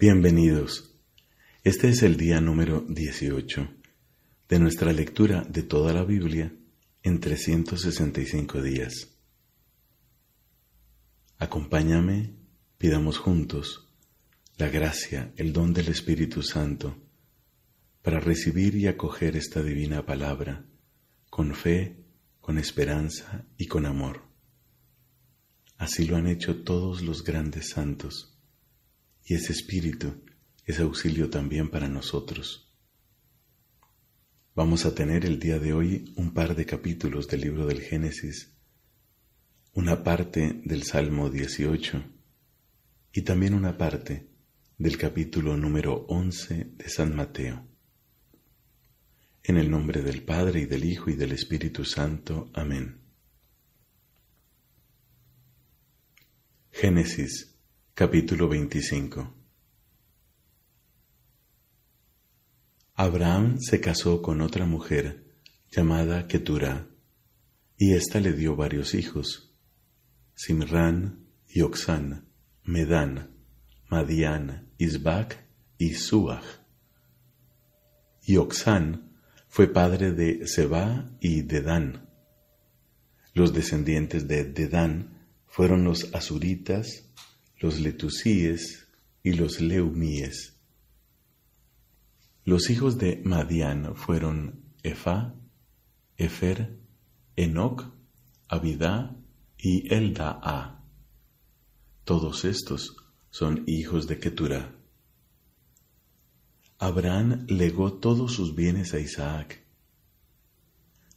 Bienvenidos. Este es el día número 18 de nuestra lectura de toda la Biblia en 365 días. Acompáñame, pidamos juntos la gracia, el don del Espíritu Santo, para recibir y acoger esta divina palabra con fe, con esperanza y con amor. Así lo han hecho todos los grandes santos y ese espíritu es auxilio también para nosotros. Vamos a tener el día de hoy un par de capítulos del libro del Génesis, una parte del Salmo 18 y también una parte del capítulo número 11 de San Mateo. En el nombre del Padre y del Hijo y del Espíritu Santo. Amén. Génesis Capítulo 25 Abraham se casó con otra mujer llamada Ketura, y ésta le dio varios hijos, Simran y Oxán, Medán, Madián, Isbac y Suach. Y Oxán fue padre de Seba y Dedán. Los descendientes de Dedán fueron los asuritas, los letusíes y los leumíes. Los hijos de Madián fueron Efa, Efer, Enoc, Abidá y Eldaa. Todos estos son hijos de ketura Abraham legó todos sus bienes a Isaac.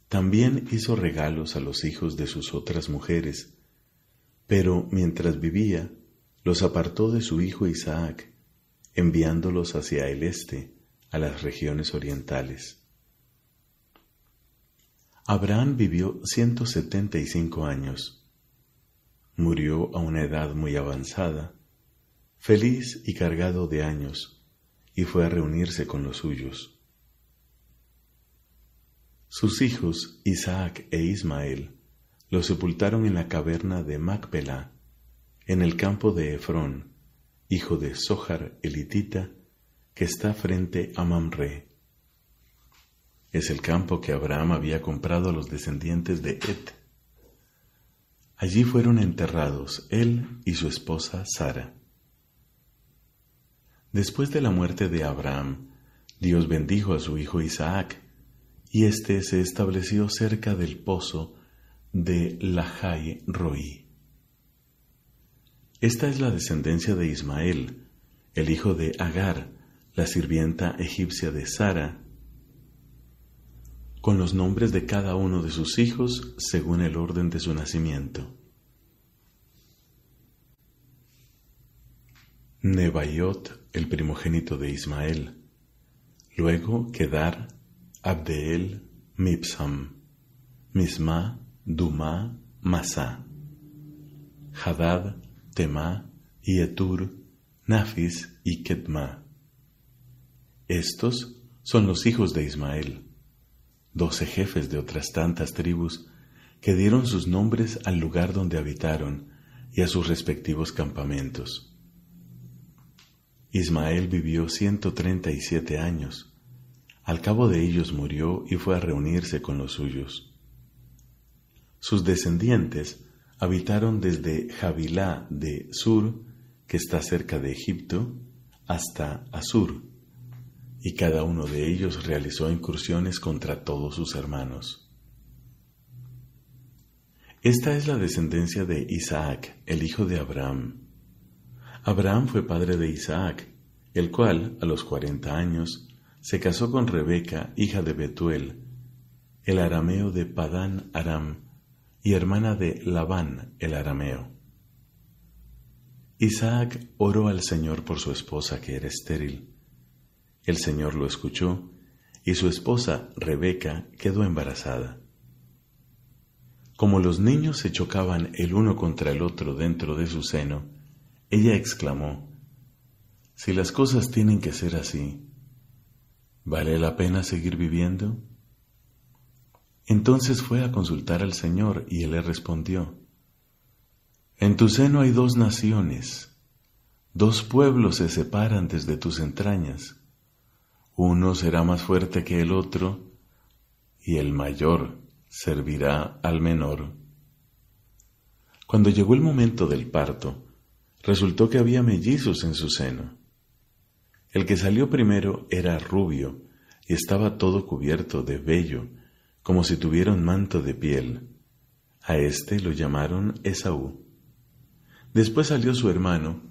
También hizo regalos a los hijos de sus otras mujeres, pero mientras vivía, los apartó de su hijo Isaac, enviándolos hacia el este, a las regiones orientales. Abraham vivió 175 años. Murió a una edad muy avanzada, feliz y cargado de años, y fue a reunirse con los suyos. Sus hijos, Isaac e Ismael, lo sepultaron en la caverna de Macpela en el campo de Efrón, hijo de Sohar elitita, que está frente a Mamre. Es el campo que Abraham había comprado a los descendientes de Et. Allí fueron enterrados él y su esposa Sara. Después de la muerte de Abraham, Dios bendijo a su hijo Isaac, y éste se estableció cerca del pozo de Lahai Roí. Esta es la descendencia de Ismael, el hijo de Agar, la sirvienta egipcia de Sara, con los nombres de cada uno de sus hijos según el orden de su nacimiento. Nebaiot, el primogénito de Ismael, luego Kedar, Abdeel, Mipsam, Misma, Duma, Masá, Hadad, Tema y Nafis y Ketma. Estos son los hijos de Ismael, doce jefes de otras tantas tribus que dieron sus nombres al lugar donde habitaron y a sus respectivos campamentos. Ismael vivió ciento treinta y siete años. Al cabo de ellos murió y fue a reunirse con los suyos. Sus descendientes habitaron desde Javilá de Sur, que está cerca de Egipto, hasta Asur, y cada uno de ellos realizó incursiones contra todos sus hermanos. Esta es la descendencia de Isaac, el hijo de Abraham. Abraham fue padre de Isaac, el cual, a los cuarenta años, se casó con Rebeca, hija de Betuel, el arameo de Padán Aram, y hermana de Labán el arameo. Isaac oró al Señor por su esposa que era estéril. El Señor lo escuchó y su esposa, Rebeca, quedó embarazada. Como los niños se chocaban el uno contra el otro dentro de su seno, ella exclamó, Si las cosas tienen que ser así, ¿vale la pena seguir viviendo? Entonces fue a consultar al Señor y él le respondió, En tu seno hay dos naciones, dos pueblos se separan desde tus entrañas, uno será más fuerte que el otro, y el mayor servirá al menor. Cuando llegó el momento del parto, resultó que había mellizos en su seno. El que salió primero era rubio y estaba todo cubierto de vello, como si tuviera un manto de piel. A este lo llamaron Esaú. Después salió su hermano,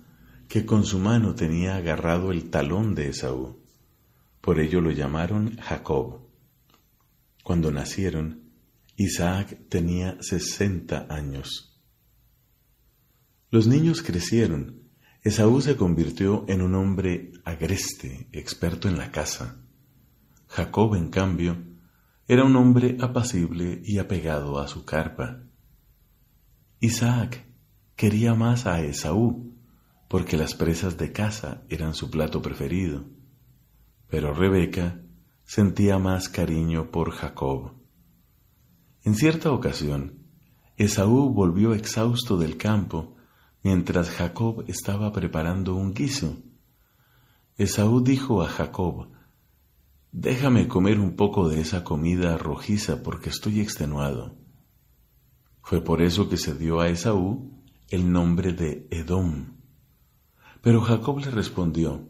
que con su mano tenía agarrado el talón de Esaú. Por ello lo llamaron Jacob. Cuando nacieron, Isaac tenía sesenta años. Los niños crecieron. Esaú se convirtió en un hombre agreste, experto en la caza. Jacob, en cambio, era un hombre apacible y apegado a su carpa. Isaac quería más a Esaú, porque las presas de caza eran su plato preferido. Pero Rebeca sentía más cariño por Jacob. En cierta ocasión, Esaú volvió exhausto del campo mientras Jacob estaba preparando un guiso. Esaú dijo a Jacob, Déjame comer un poco de esa comida rojiza porque estoy extenuado. Fue por eso que se dio a Esaú el nombre de Edom. Pero Jacob le respondió,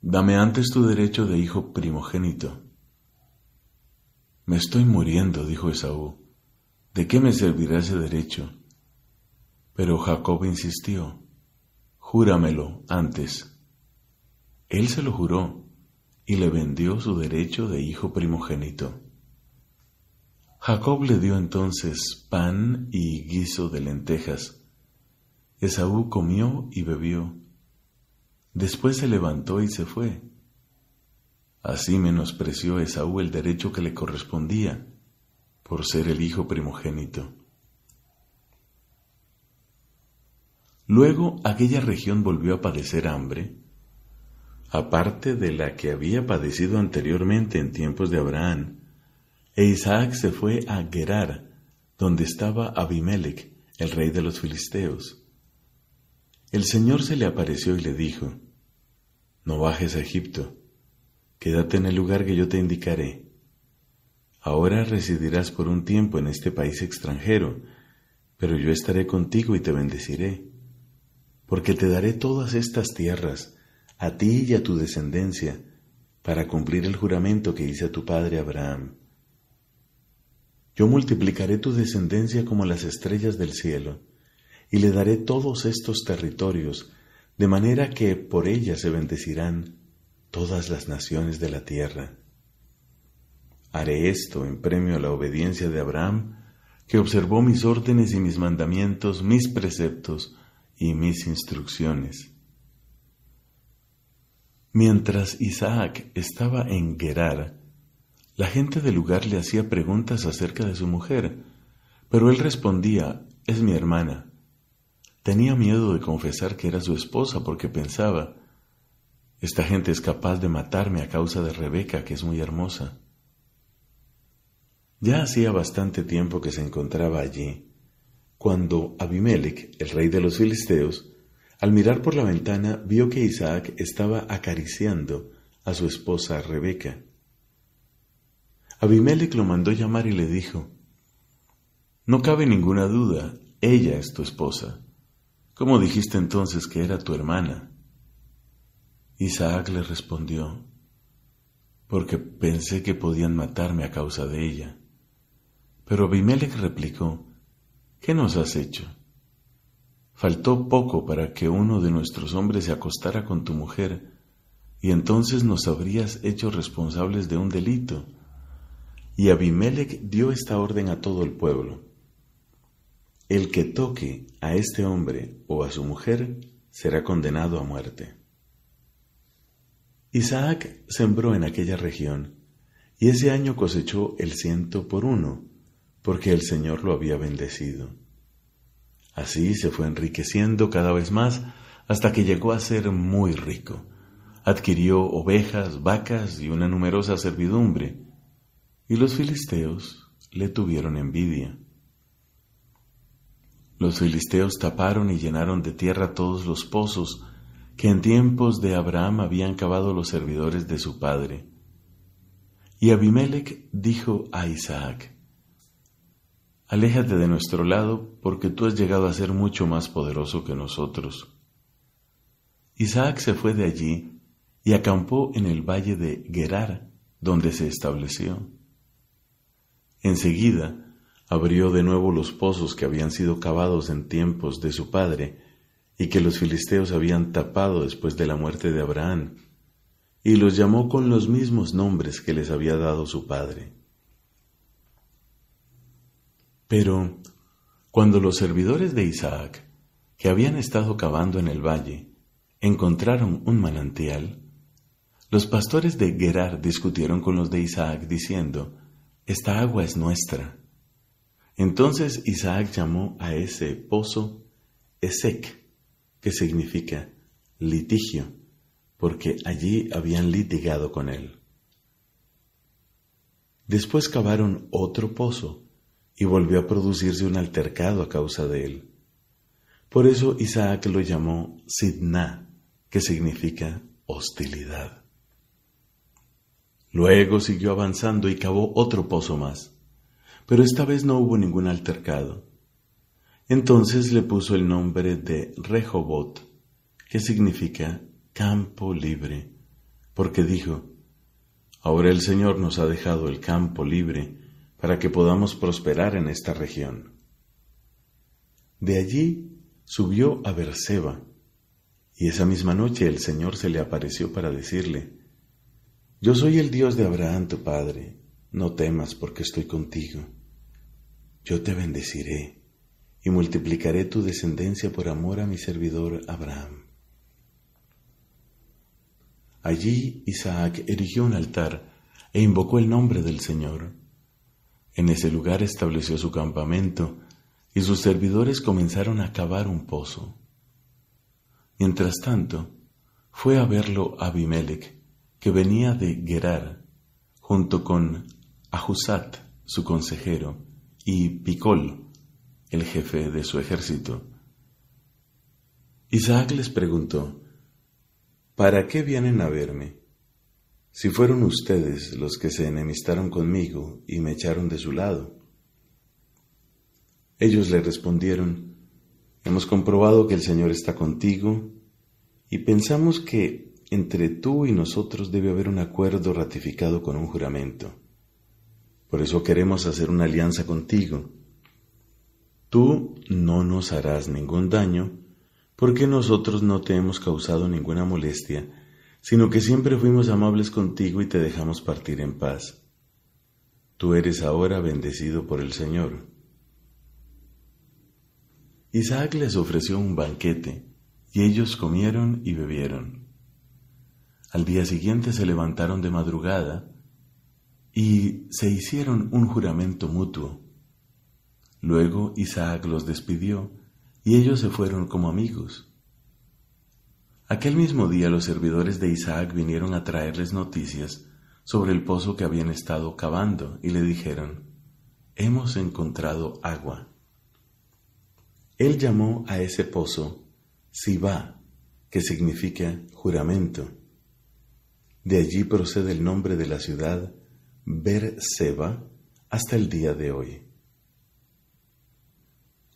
Dame antes tu derecho de hijo primogénito. Me estoy muriendo, dijo Esaú, ¿de qué me servirá ese derecho? Pero Jacob insistió, Júramelo antes. Él se lo juró y le vendió su derecho de hijo primogénito. Jacob le dio entonces pan y guiso de lentejas. Esaú comió y bebió. Después se levantó y se fue. Así menospreció Esaú el derecho que le correspondía por ser el hijo primogénito. Luego aquella región volvió a padecer hambre aparte de la que había padecido anteriormente en tiempos de Abraham. E Isaac se fue a Gerar, donde estaba Abimelech, el rey de los filisteos. El Señor se le apareció y le dijo, No bajes a Egipto, quédate en el lugar que yo te indicaré. Ahora residirás por un tiempo en este país extranjero, pero yo estaré contigo y te bendeciré, porque te daré todas estas tierras, a ti y a tu descendencia, para cumplir el juramento que hice a tu padre Abraham. Yo multiplicaré tu descendencia como las estrellas del cielo, y le daré todos estos territorios, de manera que por ella se bendecirán todas las naciones de la tierra. Haré esto en premio a la obediencia de Abraham, que observó mis órdenes y mis mandamientos, mis preceptos y mis instrucciones. Mientras Isaac estaba en Gerar, la gente del lugar le hacía preguntas acerca de su mujer, pero él respondía, es mi hermana. Tenía miedo de confesar que era su esposa porque pensaba, esta gente es capaz de matarme a causa de Rebeca, que es muy hermosa. Ya hacía bastante tiempo que se encontraba allí, cuando Abimelech, el rey de los filisteos, al mirar por la ventana vio que Isaac estaba acariciando a su esposa Rebeca. Abimelech lo mandó llamar y le dijo, No cabe ninguna duda, ella es tu esposa. ¿Cómo dijiste entonces que era tu hermana? Isaac le respondió, porque pensé que podían matarme a causa de ella. Pero Abimelech replicó, ¿qué nos has hecho? Faltó poco para que uno de nuestros hombres se acostara con tu mujer, y entonces nos habrías hecho responsables de un delito. Y Abimelech dio esta orden a todo el pueblo. El que toque a este hombre o a su mujer será condenado a muerte. Isaac sembró en aquella región, y ese año cosechó el ciento por uno, porque el Señor lo había bendecido. Así se fue enriqueciendo cada vez más hasta que llegó a ser muy rico. Adquirió ovejas, vacas y una numerosa servidumbre, y los filisteos le tuvieron envidia. Los filisteos taparon y llenaron de tierra todos los pozos que en tiempos de Abraham habían cavado los servidores de su padre. Y Abimelech dijo a Isaac, Aléjate de nuestro lado, porque tú has llegado a ser mucho más poderoso que nosotros. Isaac se fue de allí y acampó en el valle de Gerar, donde se estableció. Enseguida abrió de nuevo los pozos que habían sido cavados en tiempos de su padre y que los filisteos habían tapado después de la muerte de Abraham, y los llamó con los mismos nombres que les había dado su padre. Pero cuando los servidores de Isaac, que habían estado cavando en el valle, encontraron un manantial, los pastores de Gerar discutieron con los de Isaac diciendo, Esta agua es nuestra. Entonces Isaac llamó a ese pozo Esec, que significa litigio, porque allí habían litigado con él. Después cavaron otro pozo y volvió a producirse un altercado a causa de él. Por eso Isaac lo llamó Sidna, que significa hostilidad. Luego siguió avanzando y cavó otro pozo más, pero esta vez no hubo ningún altercado. Entonces le puso el nombre de Rehobot, que significa campo libre, porque dijo, Ahora el Señor nos ha dejado el campo libre, para que podamos prosperar en esta región. De allí subió a Berseba, y esa misma noche el Señor se le apareció para decirle, Yo soy el Dios de Abraham tu padre, no temas porque estoy contigo. Yo te bendeciré y multiplicaré tu descendencia por amor a mi servidor Abraham. Allí Isaac erigió un altar e invocó el nombre del Señor en ese lugar estableció su campamento y sus servidores comenzaron a cavar un pozo. Mientras tanto, fue a verlo Abimelech, que venía de Gerar, junto con Ahusat, su consejero, y Picol, el jefe de su ejército. Isaac les preguntó, ¿Para qué vienen a verme? Si fueron ustedes los que se enemistaron conmigo y me echaron de su lado. Ellos le respondieron, Hemos comprobado que el Señor está contigo y pensamos que entre tú y nosotros debe haber un acuerdo ratificado con un juramento. Por eso queremos hacer una alianza contigo. Tú no nos harás ningún daño porque nosotros no te hemos causado ninguna molestia sino que siempre fuimos amables contigo y te dejamos partir en paz. Tú eres ahora bendecido por el Señor. Isaac les ofreció un banquete, y ellos comieron y bebieron. Al día siguiente se levantaron de madrugada y se hicieron un juramento mutuo. Luego Isaac los despidió y ellos se fueron como amigos. Aquel mismo día los servidores de Isaac vinieron a traerles noticias sobre el pozo que habían estado cavando y le dijeron, Hemos encontrado agua. Él llamó a ese pozo Sibá, que significa juramento. De allí procede el nombre de la ciudad Ber-Seba, hasta el día de hoy.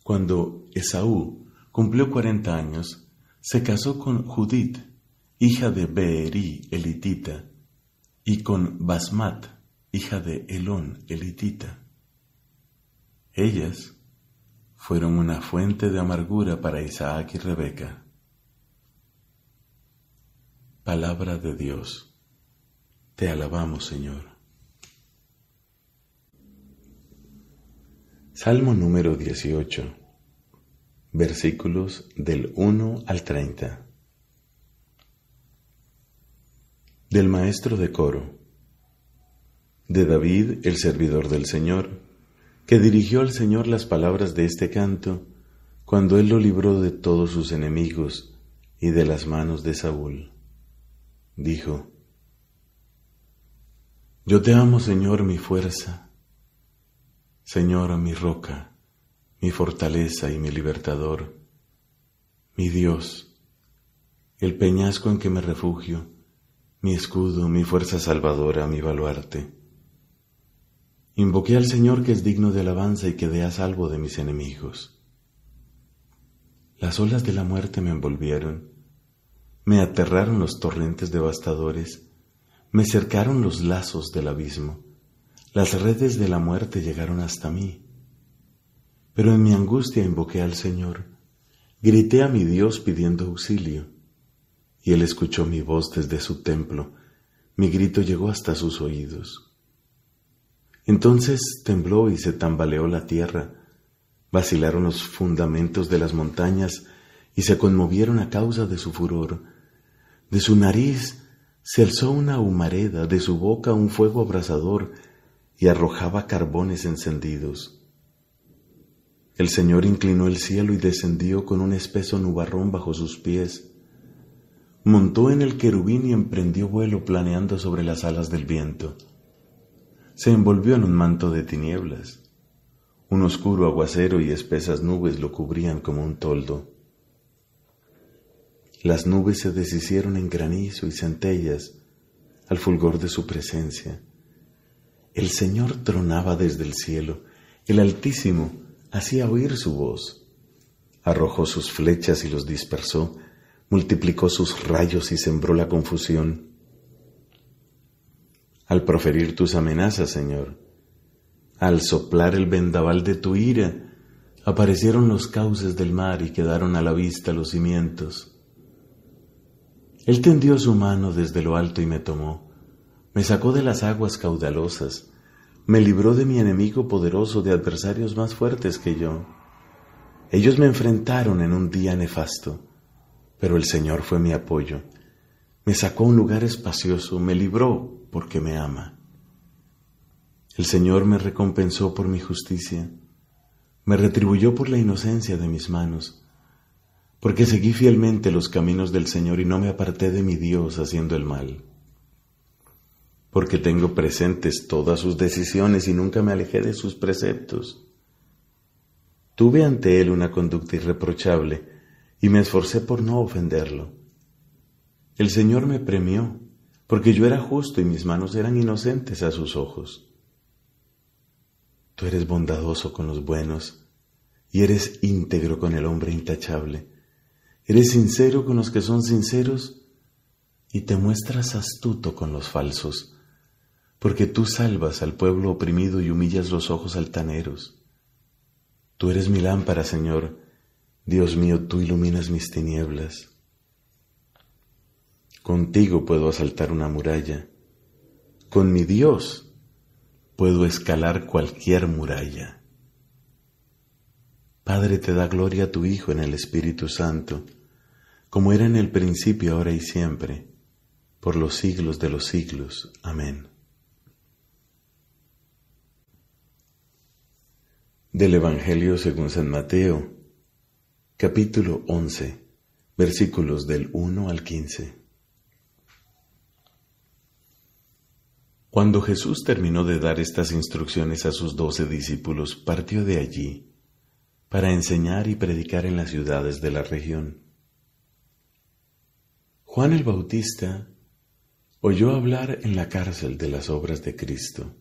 Cuando Esaú cumplió cuarenta años, se casó con Judith, hija de Beerí elitita, y con Basmat, hija de Elón elitita. Ellas fueron una fuente de amargura para Isaac y Rebeca. Palabra de Dios. Te alabamos, Señor. Salmo número 18 versículos del 1 al 30. Del maestro de coro, de David, el servidor del Señor, que dirigió al Señor las palabras de este canto, cuando Él lo libró de todos sus enemigos y de las manos de Saúl. Dijo, Yo te amo, Señor, mi fuerza, Señor, mi roca mi fortaleza y mi libertador, mi Dios, el peñasco en que me refugio, mi escudo, mi fuerza salvadora, mi baluarte. Invoqué al Señor que es digno de alabanza y dé a salvo de mis enemigos. Las olas de la muerte me envolvieron, me aterraron los torrentes devastadores, me cercaron los lazos del abismo, las redes de la muerte llegaron hasta mí pero en mi angustia invoqué al Señor. Grité a mi Dios pidiendo auxilio, y Él escuchó mi voz desde su templo. Mi grito llegó hasta sus oídos. Entonces tembló y se tambaleó la tierra, vacilaron los fundamentos de las montañas y se conmovieron a causa de su furor. De su nariz se alzó una humareda, de su boca un fuego abrasador, y arrojaba carbones encendidos. El Señor inclinó el cielo y descendió con un espeso nubarrón bajo sus pies. Montó en el querubín y emprendió vuelo planeando sobre las alas del viento. Se envolvió en un manto de tinieblas. Un oscuro aguacero y espesas nubes lo cubrían como un toldo. Las nubes se deshicieron en granizo y centellas al fulgor de su presencia. El Señor tronaba desde el cielo, el Altísimo, hacía oír su voz. Arrojó sus flechas y los dispersó, multiplicó sus rayos y sembró la confusión. Al proferir tus amenazas, Señor, al soplar el vendaval de tu ira, aparecieron los cauces del mar y quedaron a la vista los cimientos. Él tendió su mano desde lo alto y me tomó, me sacó de las aguas caudalosas, me libró de mi enemigo poderoso, de adversarios más fuertes que yo. Ellos me enfrentaron en un día nefasto, pero el Señor fue mi apoyo. Me sacó a un lugar espacioso, me libró porque me ama. El Señor me recompensó por mi justicia, me retribuyó por la inocencia de mis manos, porque seguí fielmente los caminos del Señor y no me aparté de mi Dios haciendo el mal porque tengo presentes todas sus decisiones y nunca me alejé de sus preceptos. Tuve ante él una conducta irreprochable y me esforcé por no ofenderlo. El Señor me premió, porque yo era justo y mis manos eran inocentes a sus ojos. Tú eres bondadoso con los buenos y eres íntegro con el hombre intachable. Eres sincero con los que son sinceros y te muestras astuto con los falsos porque tú salvas al pueblo oprimido y humillas los ojos altaneros. Tú eres mi lámpara, Señor. Dios mío, tú iluminas mis tinieblas. Contigo puedo asaltar una muralla. Con mi Dios puedo escalar cualquier muralla. Padre, te da gloria a tu Hijo en el Espíritu Santo, como era en el principio, ahora y siempre, por los siglos de los siglos. Amén. del Evangelio según San Mateo, capítulo 11, versículos del 1 al 15. Cuando Jesús terminó de dar estas instrucciones a sus doce discípulos, partió de allí para enseñar y predicar en las ciudades de la región. Juan el Bautista oyó hablar en la cárcel de las obras de Cristo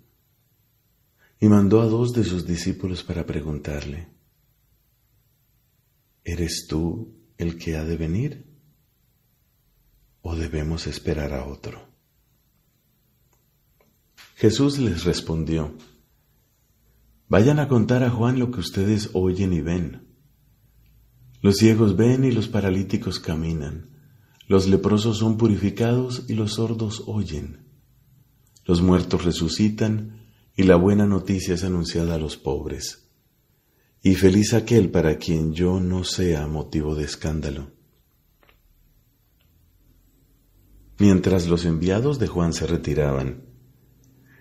y mandó a dos de sus discípulos para preguntarle, ¿eres tú el que ha de venir? ¿O debemos esperar a otro? Jesús les respondió, Vayan a contar a Juan lo que ustedes oyen y ven. Los ciegos ven y los paralíticos caminan, los leprosos son purificados y los sordos oyen, los muertos resucitan, y la buena noticia es anunciada a los pobres. Y feliz aquel para quien yo no sea motivo de escándalo. Mientras los enviados de Juan se retiraban,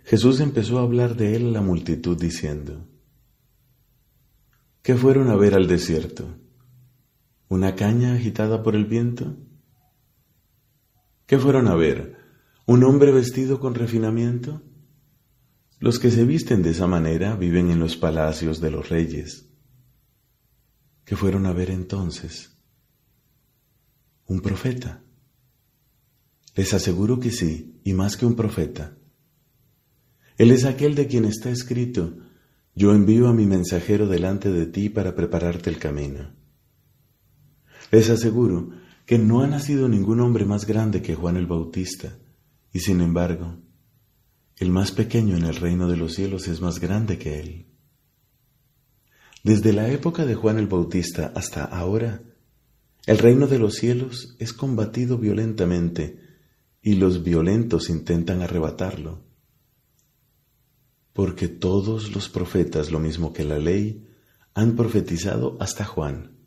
Jesús empezó a hablar de él a la multitud diciendo, ¿Qué fueron a ver al desierto? ¿Una caña agitada por el viento? ¿Qué fueron a ver? ¿Un hombre vestido con refinamiento? Los que se visten de esa manera viven en los palacios de los reyes. ¿Qué fueron a ver entonces? ¿Un profeta? Les aseguro que sí, y más que un profeta. Él es aquel de quien está escrito, yo envío a mi mensajero delante de ti para prepararte el camino. Les aseguro que no ha nacido ningún hombre más grande que Juan el Bautista, y sin embargo, el más pequeño en el reino de los cielos es más grande que Él. Desde la época de Juan el Bautista hasta ahora, el reino de los cielos es combatido violentamente y los violentos intentan arrebatarlo. Porque todos los profetas, lo mismo que la ley, han profetizado hasta Juan.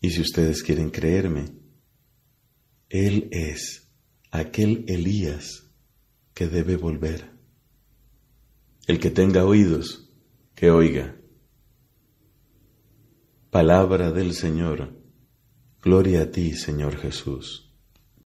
Y si ustedes quieren creerme, Él es aquel Elías que debe volver. El que tenga oídos, que oiga. Palabra del Señor. Gloria a ti, Señor Jesús.